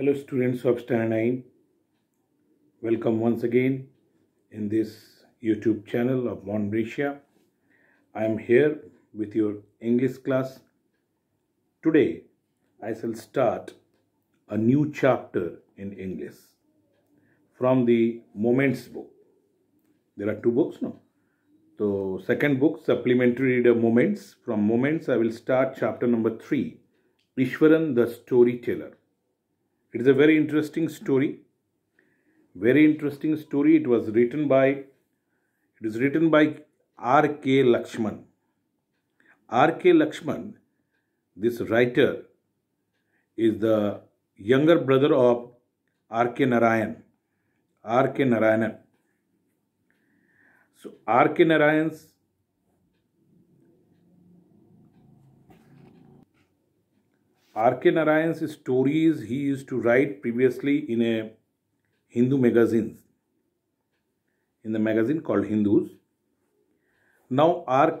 Hello students of Standard 9. Welcome once again in this YouTube channel of Monbretia. I am here with your English class. Today I shall start a new chapter in English from the Moments book. There are two books no. So second book supplementary reader Moments. From Moments I will start chapter number 3 Ishwaran the Storyteller. It is a very interesting story. Very interesting story. It was written by it is written by R. K. Lakshman. R. K. Lakshman, this writer, is the younger brother of R. K. Narayan. R. K. Narayan. So R. K. Narayan's R.K. Narayan's stories he used to write previously in a Hindu magazine, in the magazine called Hindus. Now, R,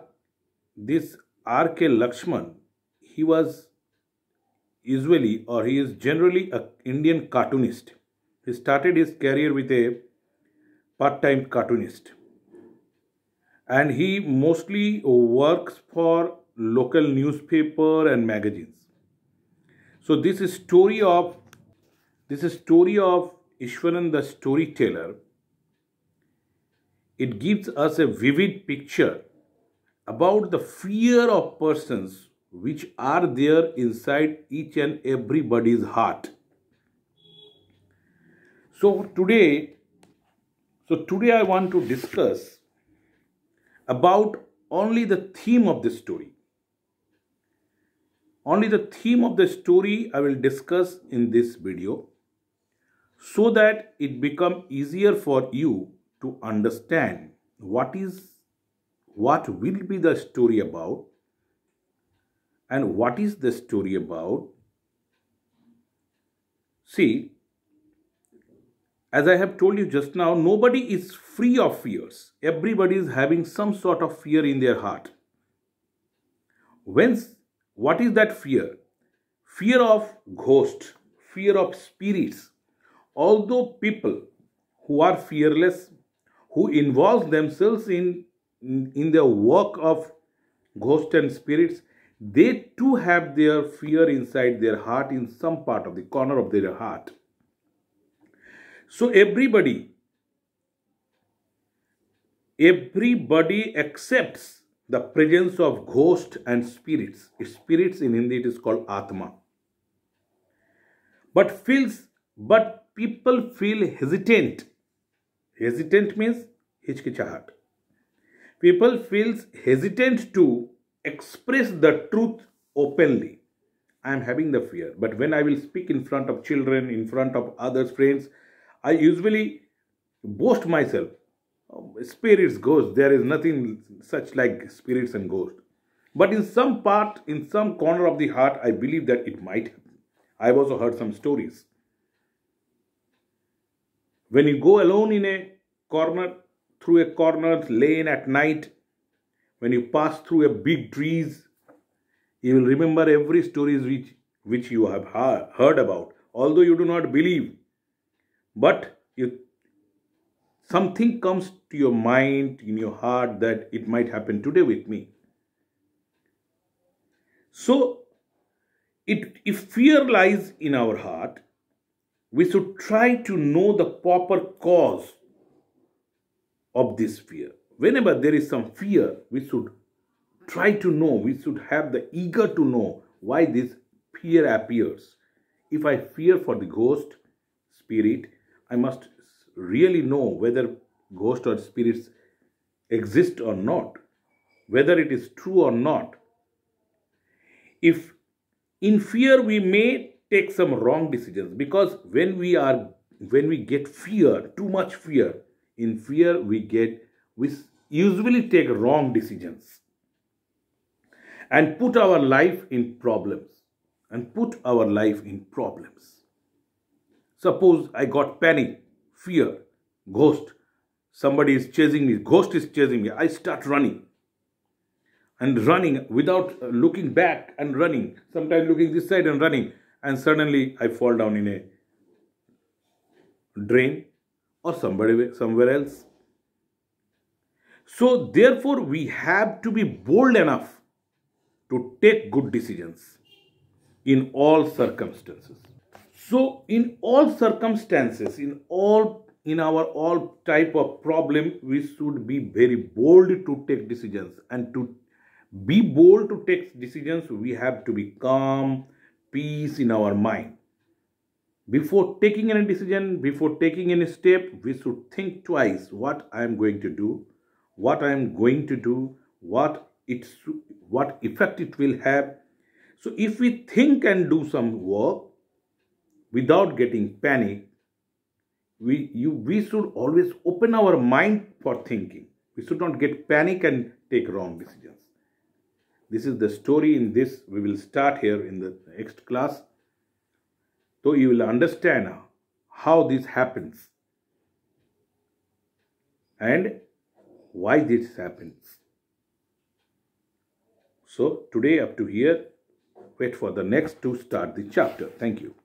this R.K. Lakshman, he was usually or he is generally an Indian cartoonist. He started his career with a part-time cartoonist. And he mostly works for local newspaper and magazines. So this is story of this is story of Ishwaran the storyteller. It gives us a vivid picture about the fear of persons which are there inside each and everybody's heart. So today, so today I want to discuss about only the theme of this story. Only the theme of the story I will discuss in this video so that it become easier for you to understand what is what will be the story about and what is the story about see as i have told you just now nobody is free of fears everybody is having some sort of fear in their heart when what is that fear? Fear of ghosts, fear of spirits. Although people who are fearless, who involve themselves in, in, in the work of ghosts and spirits, they too have their fear inside their heart in some part of the corner of their heart. So everybody, everybody accepts the presence of ghosts and spirits. Spirits in Hindi it is called Atma. But feels, but people feel hesitant. Hesitant means hichkichahat. People feels hesitant to express the truth openly. I am having the fear. But when I will speak in front of children, in front of others, friends, I usually boast myself. Um, spirits, ghosts. There is nothing such like spirits and ghosts. But in some part, in some corner of the heart, I believe that it might happen. I've also heard some stories. When you go alone in a corner, through a corner lane at night, when you pass through a big trees, you will remember every stories which, which you have heard about, although you do not believe. But you something comes to your mind, in your heart that it might happen today with me. So, it, if fear lies in our heart, we should try to know the proper cause of this fear. Whenever there is some fear, we should try to know, we should have the eager to know why this fear appears. If I fear for the ghost, spirit, I must really know whether ghosts or spirits exist or not, whether it is true or not. If in fear we may take some wrong decisions because when we are when we get fear, too much fear, in fear we get we usually take wrong decisions and put our life in problems and put our life in problems. Suppose I got panic fear, ghost. Somebody is chasing me, ghost is chasing me. I start running and running without looking back and running, sometimes looking this side and running, and suddenly I fall down in a drain or somebody somewhere else. So, therefore, we have to be bold enough to take good decisions in all circumstances. So in all circumstances, in all in our all type of problem, we should be very bold to take decisions and to be bold to take decisions, we have to be calm, peace in our mind. Before taking any decision, before taking any step, we should think twice what I am going to do, what I am going to do, what it's what effect it will have. So if we think and do some work, without getting panic, we, you, we should always open our mind for thinking. We should not get panic and take wrong decisions. This is the story in this. We will start here in the next class. So you will understand how this happens and why this happens. So today up to here, wait for the next to start the chapter. Thank you.